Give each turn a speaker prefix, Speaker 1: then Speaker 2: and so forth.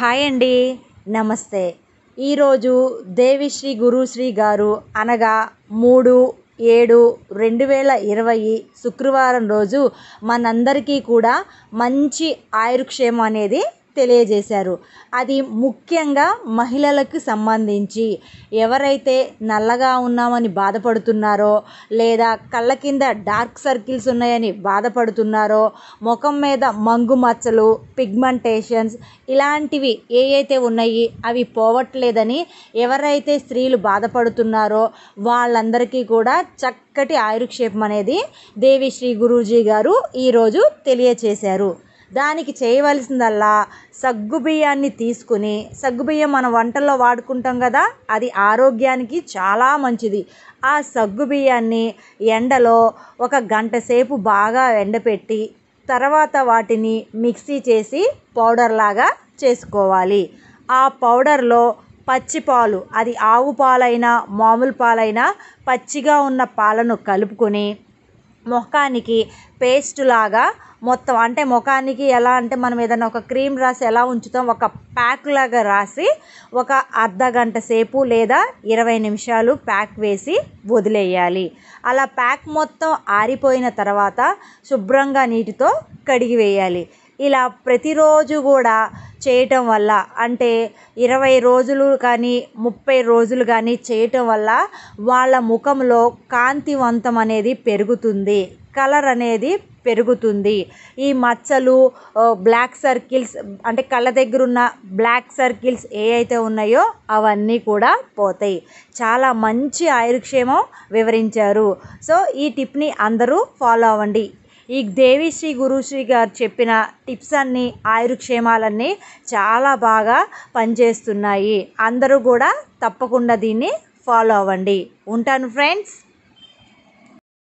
Speaker 1: hi అండి నమస్తే ఈరోజు దేవిశ్రీ గురుశ్రీ గారు అనగా మూడు ఏడు రెండు వేల ఇరవై శుక్రవారం రోజు మనందరికీ కూడా మంచి ఆయుర్క్షేమం అనేది తెలియజేశారు అది ముఖ్యంగా మహిళలకు సంబంధించి ఎవరైతే నల్లగా ఉన్నామని బాధపడుతున్నారో లేదా కళ్ళ కింద డార్క్ సర్కిల్స్ ఉన్నాయని బాధపడుతున్నారో ముఖం మీద మంగు మచ్చలు పిగ్మెంటేషన్స్ ఇలాంటివి ఏ అయితే ఉన్నాయి అవి పోవట్లేదని ఎవరైతే స్త్రీలు బాధపడుతున్నారో వాళ్ళందరికీ కూడా చక్కటి ఆయుర్క్షేపం అనేది దేవి శ్రీ గురూజీ గారు ఈరోజు తెలియచేశారు దానికి చేయవలసిందల్లా సగ్గుబియ్యాన్ని తీసుకుని సగ్గుబియ్యం మన వంటల్లో వాడుకుంటాం కదా అది ఆరోగ్యానికి చాలా మంచిది ఆ సగ్గుబియ్యాన్ని ఎండలో ఒక గంట సేపు బాగా ఎండపెట్టి తర్వాత వాటిని మిక్సీ చేసి పౌడర్ లాగా చేసుకోవాలి ఆ పౌడర్లో పచ్చి పాలు అది ఆవు పాలైనా మామూలు పాలైనా పచ్చిగా ఉన్న పాలను కలుపుకొని ముఖానికి పేస్ట్ లాగా మొత్తం అంటే ముఖానికి ఎలా అంటే మనం ఏదైనా ఒక క్రీమ్ రాసి ఎలా ఉంచుతాం ఒక ప్యాక్ లాగా రాసి ఒక అర్ధ గంట సేపు లేదా ఇరవై నిమిషాలు ప్యాక్ వేసి వదిలేయాలి అలా ప్యాక్ మొత్తం ఆరిపోయిన తర్వాత శుభ్రంగా నీటితో కడిగి వేయాలి ఇలా ప్రతిరోజు కూడా చేయటం వల్ల అంటే ఇరవై రోజులు కానీ ముప్పై రోజులు కానీ చేయటం వల్ల వాళ్ళ ముఖంలో కాంతివంతం అనేది పెరుగుతుంది కలర్ అనేది పెరుగుతుంది ఈ మచ్చలు బ్లాక్ సర్కిల్స్ అంటే కళ్ళ దగ్గర ఉన్న బ్లాక్ సర్కిల్స్ ఏ అయితే ఉన్నాయో అవన్నీ కూడా పోతాయి చాలా మంచి ఆయుర్క్షేమం వివరించారు సో ఈ టిప్ని అందరూ ఫాలో అవ్వండి ఈ దేవిశ్రీ గురుశ్రీ గారు చెప్పిన టిప్స్ అన్నీ ఆయుర్క్షేమాలన్నీ చాలా బాగా పనిచేస్తున్నాయి అందరూ కూడా తప్పకుండా దీన్ని ఫాలో అవ్వండి ఉంటాను ఫ్రెండ్స్